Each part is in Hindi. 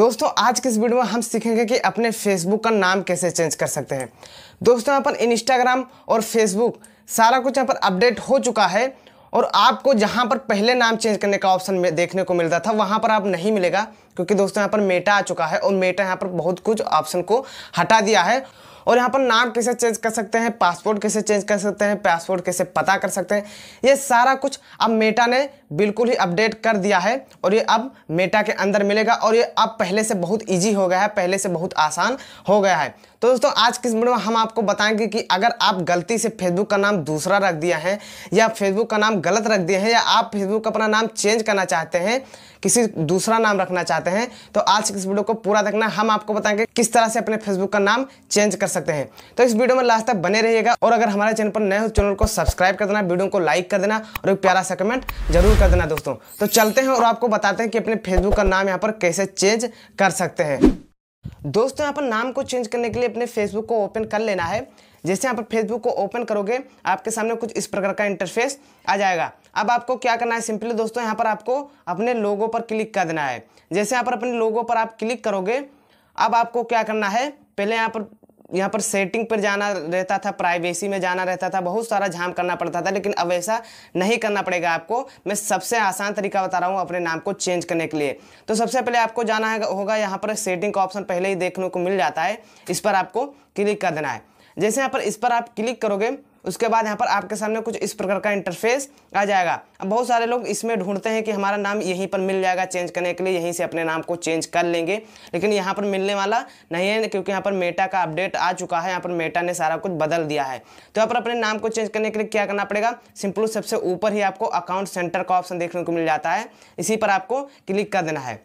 दोस्तों आज के इस वीडियो में हम सीखेंगे कि अपने फेसबुक का नाम कैसे चेंज कर सकते हैं दोस्तों यहाँ पर इंस्टाग्राम और फेसबुक सारा कुछ यहाँ पर अपडेट हो चुका है और आपको जहाँ पर पहले नाम चेंज करने का ऑप्शन देखने को मिलता था वहाँ पर आप नहीं मिलेगा क्योंकि दोस्तों यहाँ पर मेटा आ चुका है और मेटा यहाँ पर बहुत कुछ ऑप्शन को हटा दिया है और यहाँ पर नाम कैसे चेंज कर सकते हैं पासपोर्ट कैसे चेंज कर सकते हैं पासपोर्ट कैसे पता कर सकते हैं ये सारा कुछ अब मेटा ने बिल्कुल ही अपडेट कर दिया है और ये अब मेटा के अंदर मिलेगा और ये अब पहले से बहुत ईजी हो गया है पहले से बहुत आसान हो गया है तो दोस्तों आज किस वीडियो में हम आपको बताएंगे कि अगर आप गलती से फेसबुक का नाम दूसरा रख दिया है या फेसबुक का नाम गलत रख दिया है या आप फेसबुक अपना नाम चेंज करना चाहते हैं किसी दूसरा नाम रखना चाहते हैं तो आज किस वीडियो को पूरा देखना हम आपको बताएंगे किस तरह से अपने फेसबुक का नाम चेंज कर सकते हैं तो इस वीडियो में लास्ट तक बने रहिएगा और अगर हमारे चैनल पर नए हो तो चैनल को सब्सक्राइब कर देना वीडियो को लाइक कर देना और एक प्यारा सा कमेंट जरूर कर देना दोस्तों तो चलते हैं और आपको बताते हैं कि अपने फेसबुक का नाम यहाँ पर कैसे चेंज कर सकते हैं दोस्तों यहाँ पर नाम को चेंज करने के लिए अपने फेसबुक को ओपन कर लेना है जैसे यहाँ पर फेसबुक को ओपन करोगे आपके सामने कुछ इस प्रकार का इंटरफेस आ जाएगा अब आपको क्या करना है सिंपली दोस्तों यहाँ पर आपको अपने लोगों पर क्लिक कर देना है जैसे यहाँ पर अपने लोगों पर आप क्लिक करोगे अब आपको क्या करना है पहले यहाँ पर यहाँ पर सेटिंग पर जाना रहता था प्राइवेसी में जाना रहता था बहुत सारा झाम करना पड़ता था लेकिन अब ऐसा नहीं करना पड़ेगा आपको मैं सबसे आसान तरीका बता रहा हूँ अपने नाम को चेंज करने के लिए तो सबसे पहले आपको जाना है होगा यहाँ पर सेटिंग का ऑप्शन पहले ही देखने को मिल जाता है इस पर आपको क्लिक कर देना है जैसे यहाँ पर इस पर आप क्लिक करोगे उसके बाद यहाँ पर आपके सामने कुछ इस प्रकार का इंटरफेस आ जाएगा अब बहुत सारे लोग इसमें ढूंढते हैं कि हमारा नाम यहीं पर मिल जाएगा चेंज करने के लिए यहीं से अपने नाम को चेंज कर लेंगे लेकिन यहाँ पर मिलने वाला नहीं है क्योंकि यहाँ पर मेटा का अपडेट आ चुका है यहाँ पर मेटा ने सारा कुछ बदल दिया है तो यहाँ पर अपने नाम को चेंज करने के लिए क्या करना पड़ेगा सिंपल सबसे ऊपर ही आपको अकाउंट सेंटर का ऑप्शन देखने को मिल जाता है इसी पर आपको क्लिक कर देना है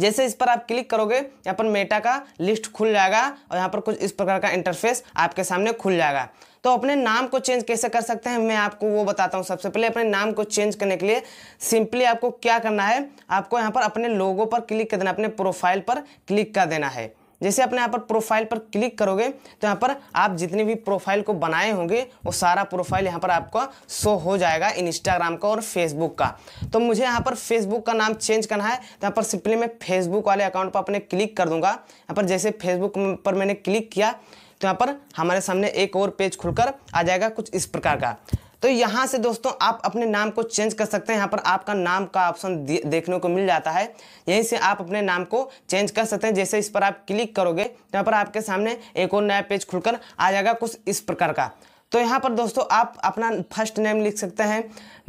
जैसे इस पर आप क्लिक करोगे यहाँ पर मेटा का लिस्ट खुल जाएगा और यहाँ पर कुछ इस प्रकार का इंटरफेस आपके सामने खुल जाएगा तो अपने नाम को चेंज कैसे कर सकते हैं मैं आपको वो बताता हूँ सबसे पहले अपने नाम को चेंज करने के लिए सिंपली आपको क्या करना है आपको यहाँ पर अपने लोगों पर क्लिक कर देना अपने प्रोफाइल पर क्लिक कर देना है जैसे अपने यहाँ पर प्रोफाइल पर क्लिक करोगे तो यहाँ पर आप जितने भी प्रोफाइल को बनाए होंगे वो सारा प्रोफाइल यहाँ पर आपका शो हो जाएगा इंस्टाग्राम का और फेसबुक का तो मुझे यहाँ पर फेसबुक का नाम चेंज करना है तो यहाँ पर सिंपली मैं फेसबुक वाले अकाउंट पर अपने क्लिक कर दूंगा यहाँ पर जैसे फेसबुक पर मैंने क्लिक किया तो यहाँ पर हमारे सामने एक और पेज खुलकर आ जाएगा कुछ इस प्रकार का तो यहाँ से दोस्तों आप अपने नाम को चेंज कर सकते हैं यहाँ पर आपका नाम का ऑप्शन देखने को मिल जाता है यहीं से आप अपने नाम को चेंज कर सकते हैं जैसे इस पर आप क्लिक करोगे तो यहाँ पर आपके सामने एक और नया पेज खुलकर आ जाएगा कुछ इस प्रकार का तो यहाँ पर दोस्तों आप अपना फर्स्ट नेम लिख सकते हैं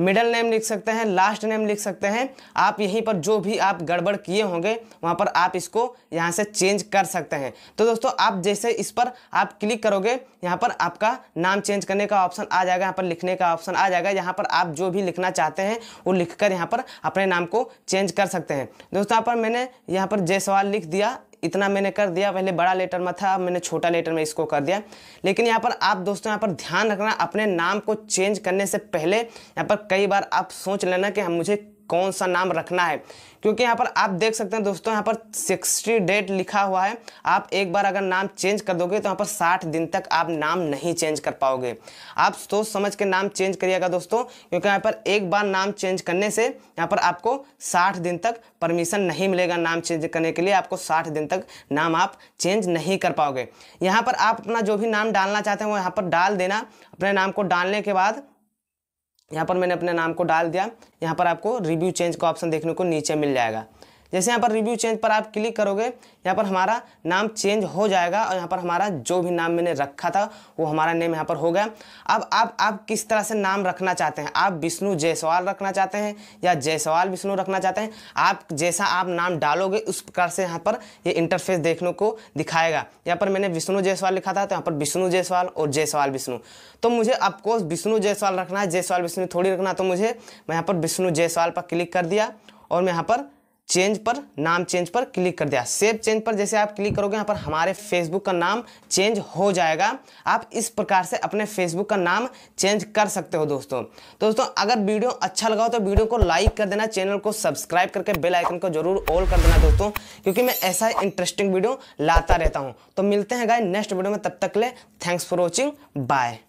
मिडल नेम लिख सकते हैं लास्ट नेम लिख सकते हैं आप यहीं पर जो भी आप गड़बड़ किए होंगे वहाँ पर आप इसको यहाँ से चेंज कर सकते हैं तो दोस्तों आप जैसे इस पर आप क्लिक करोगे यहाँ पर आपका नाम चेंज करने का ऑप्शन आ जाएगा यहाँ पर लिखने का ऑप्शन आ जाएगा यहाँ पर आप जो भी लिखना चाहते हैं वो लिख कर यहाँ पर अपने नाम को चेंज कर सकते हैं दोस्तों यहाँ पर मैंने यहाँ पर जय सवाल लिख दिया इतना मैंने कर दिया पहले बड़ा लेटर में था मैंने छोटा लेटर में इसको कर दिया लेकिन यहाँ पर आप दोस्तों यहाँ पर ध्यान रखना अपने नाम को चेंज करने से पहले यहाँ पर कई बार आप सोच लेना कि हम मुझे कौन सा नाम रखना है क्योंकि यहाँ पर आप देख सकते हैं दोस्तों यहाँ पर सिक्सटी डेट लिखा हुआ है आप एक बार अगर नाम चेंज कर दोगे तो यहाँ पर साठ दिन तक आप नाम नहीं चेंज कर पाओगे आप सोच समझ के नाम चेंज करिएगा दोस्तों क्योंकि यहाँ पर एक बार नाम चेंज करने से यहाँ पर आपको साठ दिन तक परमिशन नहीं मिलेगा नाम चेंज करने के लिए आपको साठ दिन तक नाम आप चेंज नहीं कर पाओगे यहाँ पर आप अपना जो भी नाम डालना चाहते हैं वो यहाँ पर डाल देना अपने नाम को डालने के बाद यहाँ पर मैंने अपने नाम को डाल दिया यहाँ पर आपको रिव्यू चेंज का ऑप्शन देखने को नीचे मिल जाएगा जैसे यहाँ पर रिव्यू चेंज पर आप क्लिक करोगे यहाँ पर हमारा नाम चेंज हो जाएगा और यहाँ पर हमारा जो भी नाम मैंने रखा था वो हमारा नेम यहाँ पर हो गया अब आप आप किस तरह से नाम रखना चाहते हैं आप विष्णु जयसवाल रखना चाहते हैं या जयसवाल विष्णु रखना चाहते हैं आप जैसा आप नाम डालोगे उस प्रकार से यहाँ पर ये इंटरफेस देखने को दिखाएगा यहाँ पर मैंने विष्णु जयसवाल लिखा था तो यहाँ पर विष्णु जयसवाल और जयसवाल विष्णु तो मुझे अफकोर्स विष्णु जयसवाल रखना है जयसवाल विष्णु थोड़ी रखना तो मुझे मैं यहाँ पर विष्णु जयसवाल पर क्लिक कर दिया और मैं यहाँ पर चेंज पर नाम चेंज पर क्लिक कर दिया सेव चेंज पर जैसे आप क्लिक करोगे यहाँ पर हमारे फेसबुक का नाम चेंज हो जाएगा आप इस प्रकार से अपने फेसबुक का नाम चेंज कर सकते हो दोस्तों तो दोस्तों अगर वीडियो अच्छा लगा हो तो वीडियो को लाइक कर देना चैनल को सब्सक्राइब करके बेल आइकन को जरूर ऑल कर देना दोस्तों क्योंकि मैं ऐसा इंटरेस्टिंग वीडियो लाता रहता हूँ तो मिलते हैं गाय नेक्स्ट वीडियो में तब तक ले थैंक्स फॉर वॉचिंग बाय